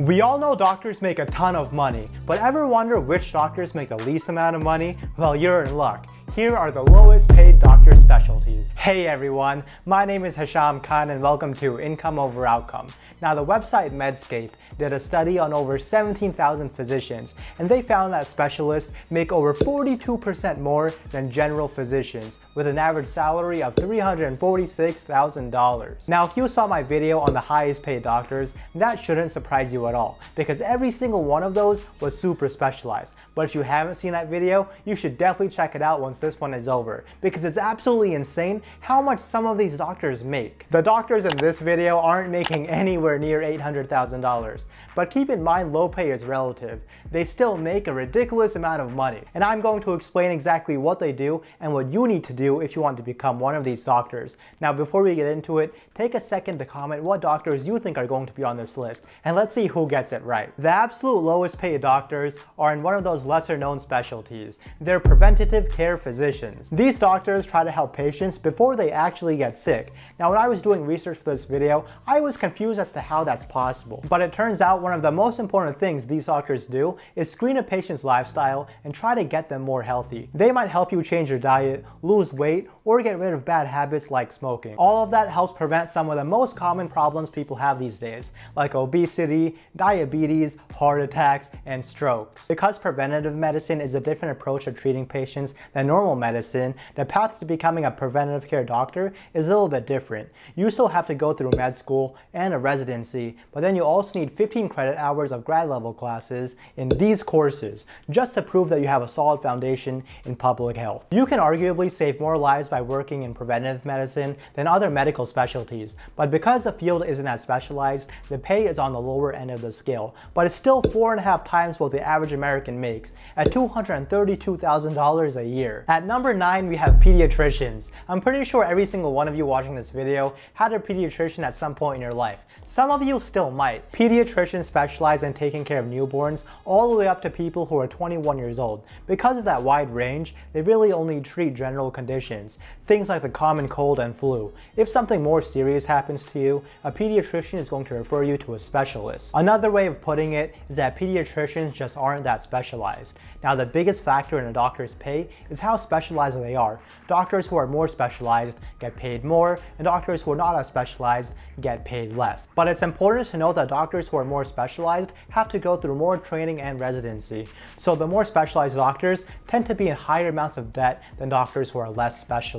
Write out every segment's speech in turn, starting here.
We all know doctors make a ton of money, but ever wonder which doctors make the least amount of money? Well, you're in luck. Here are the lowest paid doctor specialties. Hey everyone, my name is Hasham Khan and welcome to Income Over Outcome. Now the website Medscape did a study on over 17,000 physicians and they found that specialists make over 42% more than general physicians with an average salary of $346,000. Now if you saw my video on the highest paid doctors, that shouldn't surprise you at all because every single one of those was super specialized. But if you haven't seen that video, you should definitely check it out once this one is over because it's absolutely insane how much some of these doctors make. The doctors in this video aren't making anywhere near $800,000, but keep in mind low pay is relative. They still make a ridiculous amount of money. And I'm going to explain exactly what they do and what you need to do if you want to become one of these doctors. Now before we get into it, take a second to comment what doctors you think are going to be on this list and let's see who gets it right. The absolute lowest paid doctors are in one of those lesser known specialties. They're preventative care physicians physicians. These doctors try to help patients before they actually get sick. Now when I was doing research for this video, I was confused as to how that's possible. But it turns out one of the most important things these doctors do is screen a patient's lifestyle and try to get them more healthy. They might help you change your diet, lose weight, or get rid of bad habits like smoking. All of that helps prevent some of the most common problems people have these days, like obesity, diabetes, heart attacks, and strokes. Because preventative medicine is a different approach to treating patients than normal medicine, the path to becoming a preventative care doctor is a little bit different. You still have to go through med school and a residency, but then you also need 15 credit hours of grad level classes in these courses, just to prove that you have a solid foundation in public health. You can arguably save more lives by working in preventive medicine than other medical specialties, but because the field isn't as specialized, the pay is on the lower end of the scale, but it's still four and a half times what the average American makes, at $232,000 a year. At number 9 we have pediatricians. I'm pretty sure every single one of you watching this video had a pediatrician at some point in your life. Some of you still might. Pediatricians specialize in taking care of newborns all the way up to people who are 21 years old. Because of that wide range, they really only treat general conditions things like the common cold and flu. If something more serious happens to you, a pediatrician is going to refer you to a specialist. Another way of putting it is that pediatricians just aren't that specialized. Now the biggest factor in a doctor's pay is how specialized they are. Doctors who are more specialized get paid more, and doctors who are not as specialized get paid less. But it's important to note that doctors who are more specialized have to go through more training and residency. So the more specialized doctors tend to be in higher amounts of debt than doctors who are less specialized.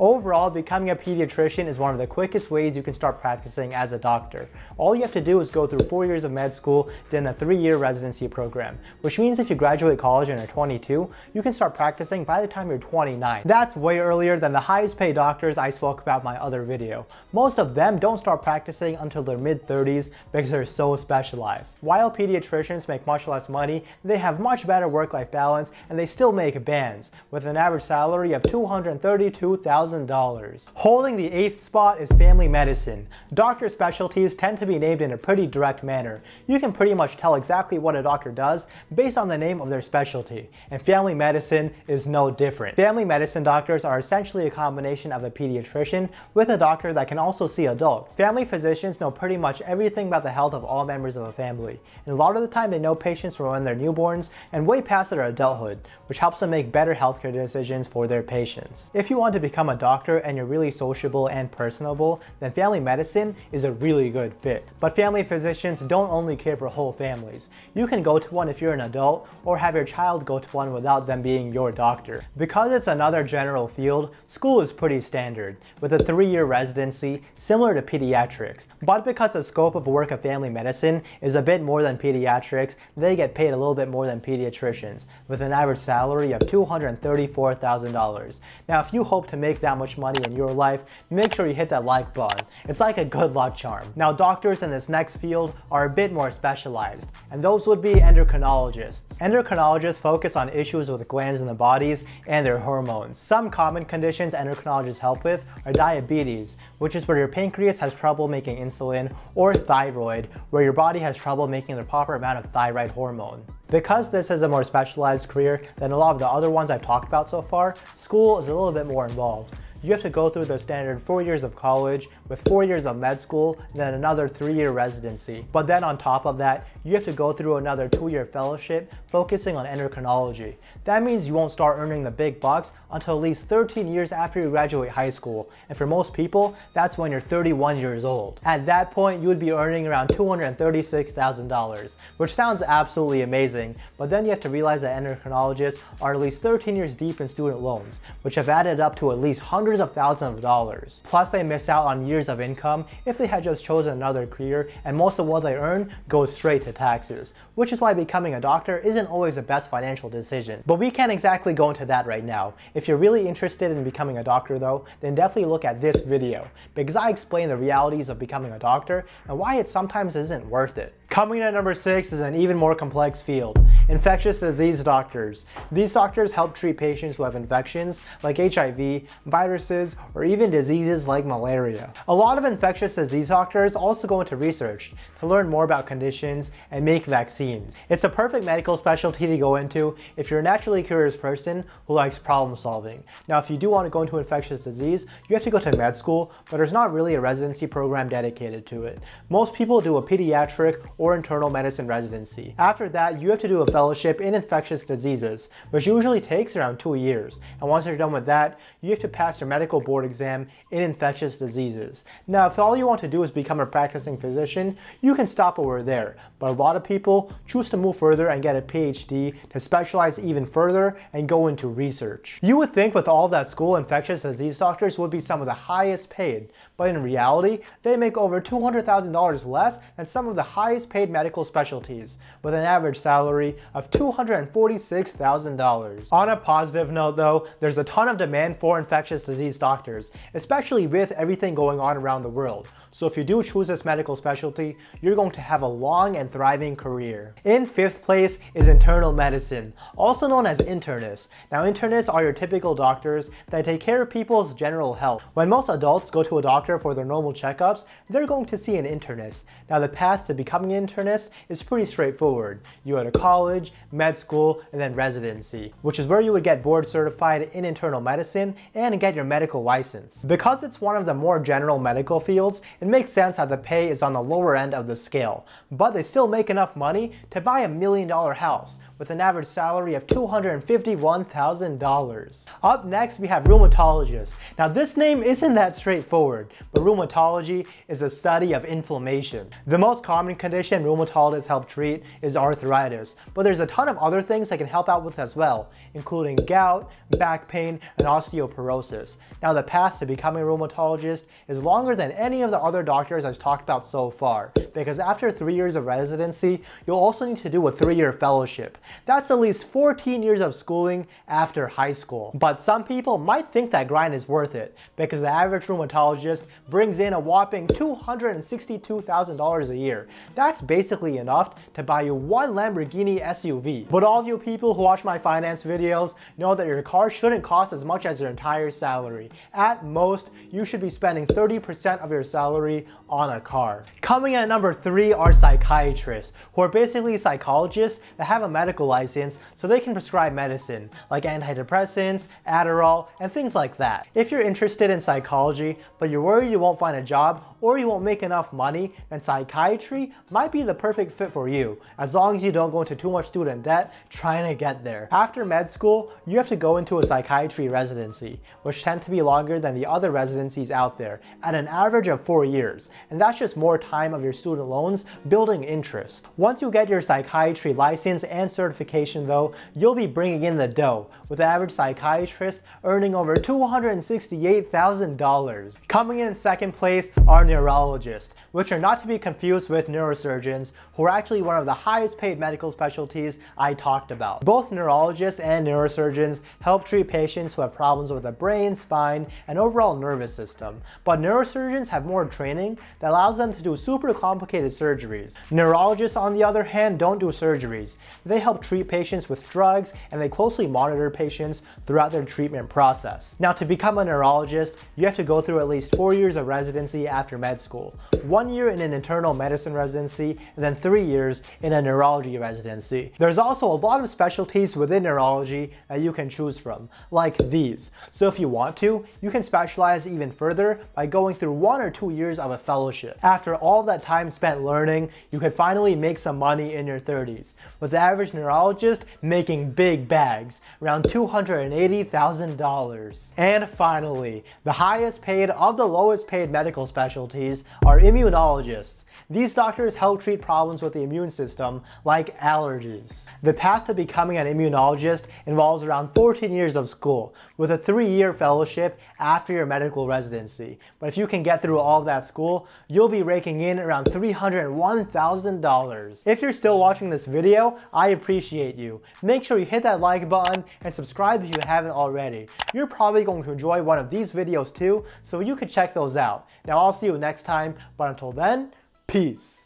Overall, becoming a pediatrician is one of the quickest ways you can start practicing as a doctor. All you have to do is go through four years of med school, then a three-year residency program, which means if you graduate college and are 22, you can start practicing by the time you're 29. That's way earlier than the highest paid doctors I spoke about my other video. Most of them don't start practicing until their mid-30s because they're so specialized. While pediatricians make much less money, they have much better work-life balance and they still make bands, with an average salary of $230 $32,000. Holding the eighth spot is family medicine. Doctor specialties tend to be named in a pretty direct manner. You can pretty much tell exactly what a doctor does based on the name of their specialty, and family medicine is no different. Family medicine doctors are essentially a combination of a pediatrician with a doctor that can also see adults. Family physicians know pretty much everything about the health of all members of a family, and a lot of the time they know patients from when they're newborns and way past their adulthood, which helps them make better healthcare decisions for their patients. If you want want to become a doctor and you're really sociable and personable, then family medicine is a really good fit. But family physicians don't only care for whole families. You can go to one if you're an adult or have your child go to one without them being your doctor. Because it's another general field, school is pretty standard, with a three-year residency similar to pediatrics. But because the scope of work of family medicine is a bit more than pediatrics, they get paid a little bit more than pediatricians, with an average salary of $234,000. Now if you hope to make that much money in your life, make sure you hit that like button. It's like a good luck charm. Now, doctors in this next field are a bit more specialized, and those would be endocrinologists. Endocrinologists focus on issues with glands in the bodies and their hormones. Some common conditions endocrinologists help with are diabetes, which is where your pancreas has trouble making insulin, or thyroid, where your body has trouble making the proper amount of thyroid hormone. Because this is a more specialized career than a lot of the other ones I've talked about so far, school is a little bit more involved. You have to go through the standard four years of college with four years of med school then another three-year residency. But then on top of that, you have to go through another two-year fellowship focusing on endocrinology. That means you won't start earning the big bucks until at least 13 years after you graduate high school. And for most people, that's when you're 31 years old. At that point, you would be earning around $236,000, which sounds absolutely amazing, but then you have to realize that endocrinologists are at least 13 years deep in student loans, which have added up to at least hundreds of thousands of dollars. Plus they miss out on years years of income if they had just chosen another career and most of what they earn goes straight to taxes, which is why becoming a doctor isn't always the best financial decision. But we can't exactly go into that right now. If you're really interested in becoming a doctor though, then definitely look at this video, because I explain the realities of becoming a doctor and why it sometimes isn't worth it. Coming in at number 6 is an even more complex field, infectious disease doctors. These doctors help treat patients who have infections like HIV, viruses, or even diseases like malaria. A lot of infectious disease doctors also go into research to learn more about conditions and make vaccines. It's a perfect medical specialty to go into if you're a naturally curious person who likes problem solving. Now, if you do want to go into infectious disease, you have to go to med school, but there's not really a residency program dedicated to it. Most people do a pediatric or internal medicine residency. After that, you have to do a fellowship in infectious diseases, which usually takes around two years. And once you're done with that, you have to pass your medical board exam in infectious diseases practices. Now, if all you want to do is become a practicing physician, you can stop over there, but a lot of people choose to move further and get a PhD to specialize even further and go into research. You would think with all that school, infectious disease doctors would be some of the highest paid, but in reality, they make over $200,000 less than some of the highest paid medical specialties, with an average salary of $246,000. On a positive note though, there's a ton of demand for infectious disease doctors, especially with everything going on on around the world. So if you do choose this medical specialty, you're going to have a long and thriving career. In fifth place is internal medicine, also known as internists. Now internists are your typical doctors that take care of people's general health. When most adults go to a doctor for their normal checkups, they're going to see an internist. Now the path to becoming an internist is pretty straightforward. You go to college, med school, and then residency, which is where you would get board certified in internal medicine and get your medical license. Because it's one of the more general general medical fields, it makes sense that the pay is on the lower end of the scale, but they still make enough money to buy a million dollar house, with an average salary of $251,000. Up next, we have rheumatologists. Now this name isn't that straightforward, but rheumatology is a study of inflammation. The most common condition rheumatologists help treat is arthritis, but there's a ton of other things they can help out with as well, including gout, back pain, and osteoporosis. Now the path to becoming a rheumatologist is longer than any of the other doctors I've talked about so far, because after three years of residency, you'll also need to do a three-year fellowship. That's at least 14 years of schooling after high school. But some people might think that grind is worth it because the average rheumatologist brings in a whopping $262,000 a year. That's basically enough to buy you one Lamborghini SUV. But all you people who watch my finance videos know that your car shouldn't cost as much as your entire salary. At most, you should be spending 30% of your salary on a car. Coming in at number three are psychiatrists, who are basically psychologists that have a medical medical license so they can prescribe medicine, like antidepressants, Adderall, and things like that. If you're interested in psychology, but you're worried you won't find a job or you won't make enough money, then psychiatry might be the perfect fit for you, as long as you don't go into too much student debt trying to get there. After med school, you have to go into a psychiatry residency, which tend to be longer than the other residencies out there, at an average of 4 years, and that's just more time of your student loans building interest. Once you get your psychiatry license and certification though, you'll be bringing in the dough, with the average psychiatrist earning over $268,000. Coming in second place are neurologists, which are not to be confused with neurosurgeons, who are actually one of the highest paid medical specialties I talked about. Both neurologists and neurosurgeons help treat patients who have problems with the brain, spine, and overall nervous system, but neurosurgeons have more training that allows them to do super complicated surgeries. Neurologists, on the other hand, don't do surgeries. They help treat patients with drugs and they closely monitor patients throughout their treatment process. Now, to become a neurologist, you have to go through at least four years of residency after after med school. One year in an internal medicine residency, and then three years in a neurology residency. There's also a lot of specialties within neurology that you can choose from, like these. So if you want to, you can specialize even further by going through one or two years of a fellowship. After all that time spent learning, you could finally make some money in your 30s, with the average neurologist making big bags, around $280,000. And finally, the highest paid of the lowest paid medical specialties specialties are immunologists these doctors help treat problems with the immune system, like allergies. The path to becoming an immunologist involves around 14 years of school, with a three-year fellowship after your medical residency. But if you can get through all of that school, you'll be raking in around $301,000. If you're still watching this video, I appreciate you. Make sure you hit that like button and subscribe if you haven't already. You're probably going to enjoy one of these videos too, so you can check those out. Now I'll see you next time, but until then, Peace.